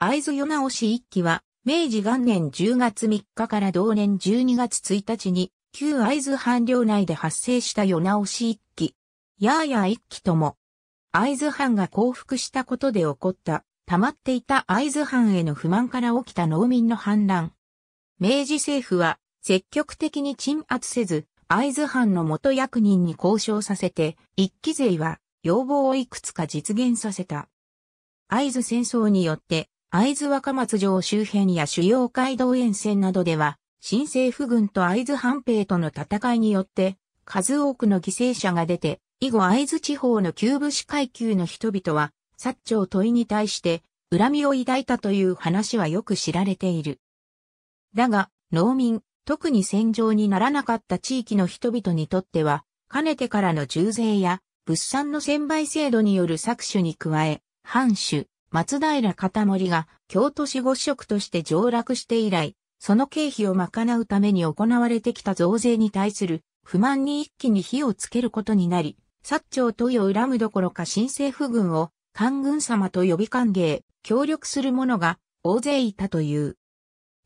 会津世直し一期は、明治元年10月3日から同年12月1日に、旧会津藩領内で発生した世直し一期。やーや一期とも、会津藩が降伏したことで起こった、溜まっていた会津藩への不満から起きた農民の反乱。明治政府は、積極的に鎮圧せず、会津藩の元役人に交渉させて、一期勢は、要望をいくつか実現させた。会津戦争によって、会津若松城周辺や主要街道沿線などでは、新政府軍と会津藩兵との戦いによって、数多くの犠牲者が出て、以後会津地方の旧武士階級の人々は、薩長問いに対して、恨みを抱いたという話はよく知られている。だが、農民、特に戦場にならなかった地域の人々にとっては、かねてからの重税や、物産の専売制度による搾取に加え、藩主、松平片森が京都市御職として上落して以来、その経費を賄うために行われてきた増税に対する不満に一気に火をつけることになり、薩長豊を恨むどころか新政府軍を官軍様と呼び歓迎、協力する者が大勢いたという。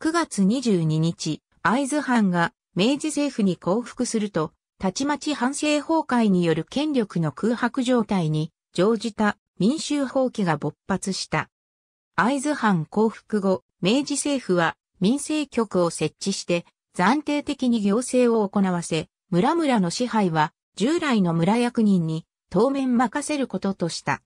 9月22日、会津藩が明治政府に降伏すると、たちまち反政崩壊による権力の空白状態に乗じた民衆放棄が勃発した。会津藩降伏後、明治政府は民政局を設置して暫定的に行政を行わせ、村々の支配は従来の村役人に当面任せることとした。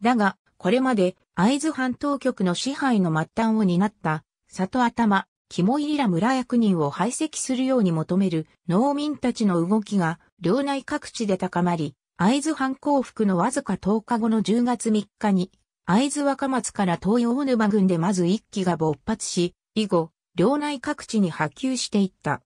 だが、これまで会津藩当局の支配の末端を担った里頭、肝入りら村役人を排斥するように求める農民たちの動きが領内各地で高まり、会津藩降伏のわずか10日後の10月3日に、会津若松から東洋沼郡でまず一機が勃発し、以後、領内各地に波及していった。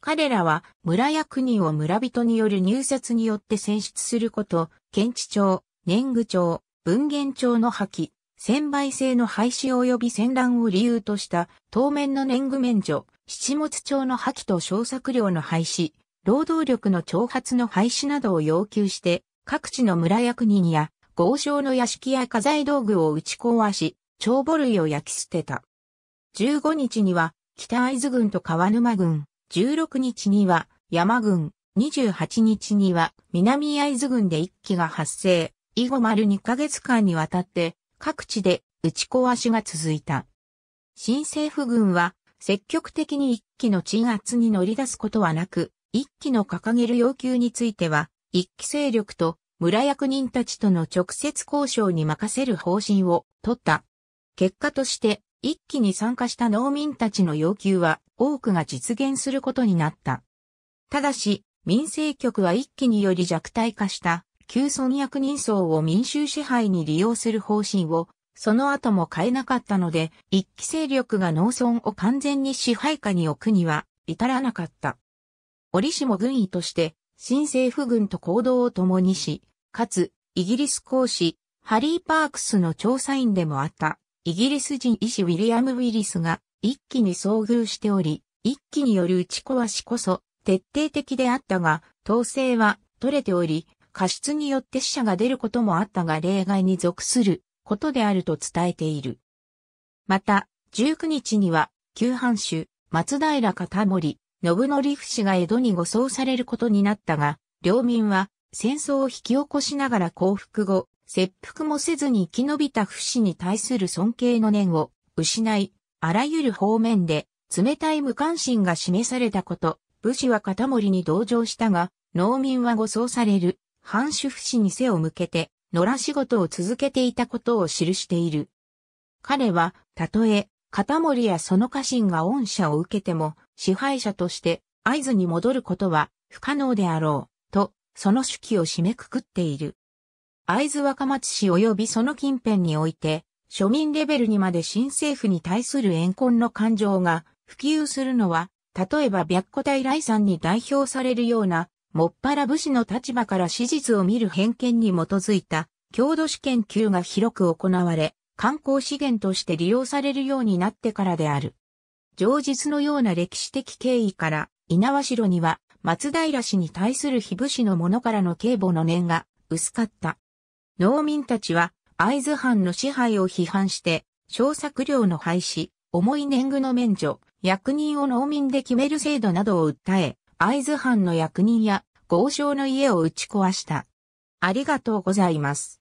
彼らは村役人を村人による入札によって選出すること、県知町、年貢町、文言町の破棄、専売制の廃止及び戦乱を理由とした当面の年貢免除、七物町の破棄と小作料の廃止、労働力の挑発の廃止などを要求して、各地の村役人や豪商の屋敷や家財道具を打ち壊し、帳簿類を焼き捨てた。15日には北会津軍と川沼軍、16日には山軍、28日には南会津軍で一機が発生、以後丸2ヶ月間にわたって各地で打ち壊しが続いた。新政府軍は積極的に一機の鎮圧に乗り出すことはなく、一期の掲げる要求については、一期勢力と村役人たちとの直接交渉に任せる方針を取った。結果として、一期に参加した農民たちの要求は多くが実現することになった。ただし、民政局は一期により弱体化した旧村役人層を民衆支配に利用する方針をその後も変えなかったので、一期勢力が農村を完全に支配下に置くには至らなかった。折しも軍医として、新政府軍と行動を共にし、かつ、イギリス公使、ハリー・パークスの調査員でもあった、イギリス人医師ウィリアム・ウィリスが、一気に遭遇しており、一気による打ち壊しこそ、徹底的であったが、統制は取れており、過失によって死者が出ることもあったが例外に属することであると伝えている。また、19日には、旧藩主、松平片森、信則死が江戸に護送されることになったが、領民は戦争を引き起こしながら降伏後、切腹もせずに生き延びた死に対する尊敬の念を失い、あらゆる方面で冷たい無関心が示されたこと、武士は片森に同情したが、農民は護送される、藩主不死に背を向けて、野良仕事を続けていたことを記している。彼は、たとえ、片森やその家臣が恩赦を受けても、支配者として合図に戻ることは不可能であろう、と、その手記を締めくくっている。会津若松市及びその近辺において、庶民レベルにまで新政府に対する怨恨の感情が普及するのは、例えば白虎隊来山に代表されるような、もっぱら武士の立場から史実を見る偏見に基づいた、郷土史研究が広く行われ、観光資源として利用されるようになってからである。上述のような歴史的経緯から、稲葉城には松平氏に対する非武士の者からの警護の念が薄かった。農民たちは会津藩の支配を批判して、小作料の廃止、重い年貢の免除、役人を農民で決める制度などを訴え、会津藩の役人や豪商の家を打ち壊した。ありがとうございます。